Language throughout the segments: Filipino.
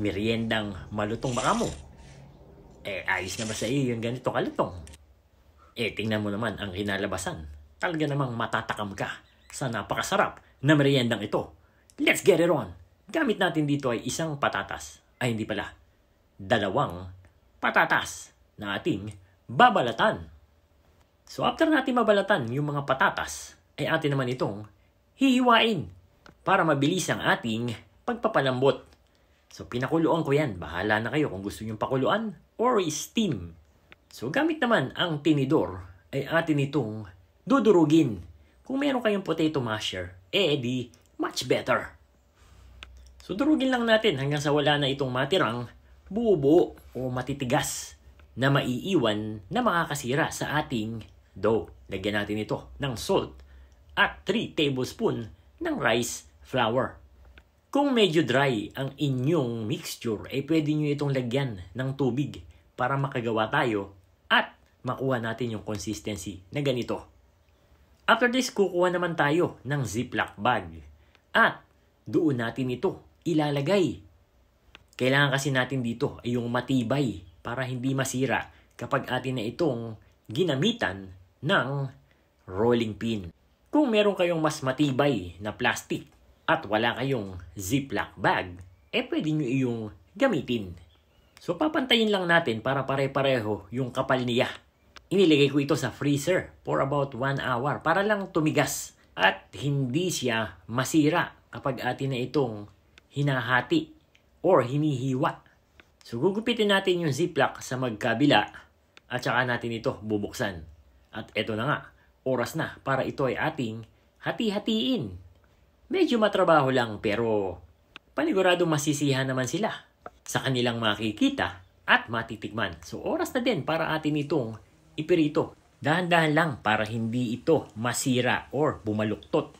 meriendang malutong baka mo. Eh, ayos na ba sa iyo yung ganito kalutong? Eh, tingnan mo naman ang kinalabasan. Talaga namang matatakam ka sa napakasarap na meriendang ito. Let's get it on! Gamit natin dito ay isang patatas. Ay, hindi pala. Dalawang patatas na ating babalatan. So, after natin mabalatan yung mga patatas, ay atin naman itong hihiwain para mabilis ang ating pagpapalambot So pinakuluan ko yan. Bahala na kayo kung gusto nyo pakuluan or steam. So gamit naman ang tinidor ay atin itong dudurugin. Kung meron kayong potato masher, eh di much better. So durugin lang natin hanggang sa wala na itong matirang bubo o matitigas na maiiwan na makakasira sa ating dough. Lagyan natin ito ng salt at 3 tablespoon ng rice flour. Kung medyo dry ang inyong mixture, ay eh pwede nyo itong lagyan ng tubig para makagawa tayo at makuha natin yung consistency na ganito. After this, kukuha naman tayo ng ziplock bag at doon natin ito ilalagay. Kailangan kasi natin dito ay yung matibay para hindi masira kapag atin na itong ginamitan ng rolling pin. Kung meron kayong mas matibay na plastic at wala kayong ziplock bag, eh pwede nyo iyong gamitin. So papantayin lang natin para pare-pareho yung kapal niya. Iniligay ko ito sa freezer for about 1 hour para lang tumigas at hindi siya masira kapag atin na itong hinahati or hinihiwa. So gugupitin natin yung ziplock sa magkabila at saka natin ito bubuksan. At eto na nga, oras na para ito ay ating hati-hatiin. Medyo matrabaho lang pero paniguradong masisihan naman sila sa kanilang makikita at matitigman. So oras na din para atin itong ipirito. Dahan-dahan lang para hindi ito masira or bumaluktot.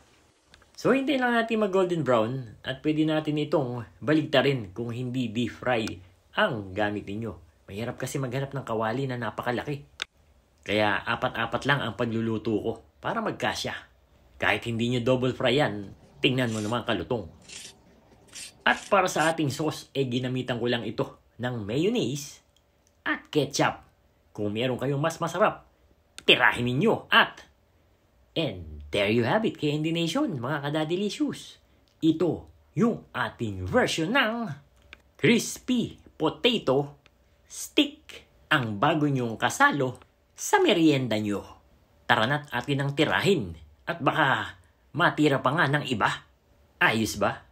So hindi lang natin mag golden brown at pwede natin itong baligtarin kung hindi deep fry ang gamit ninyo. Mahirap kasi maghanap ng kawali na napakalaki. Kaya apat-apat lang ang pagluluto ko para magkasya. Kahit hindi nyo double fry yan, Tingnan mo naman kalutong. At para sa ating sauce, eh ginamitan ko lang ito ng mayonnaise at ketchup. Kung meron kayong mas masarap, tirahin ninyo at... And there you have it, KND Nation, mga kadadelicious. Ito yung ating version ng crispy potato stick ang bago nyong kasalo sa merienda nyo. Tara na't atin ang tirahin at baka matira pa nga ng iba. Ayos ba?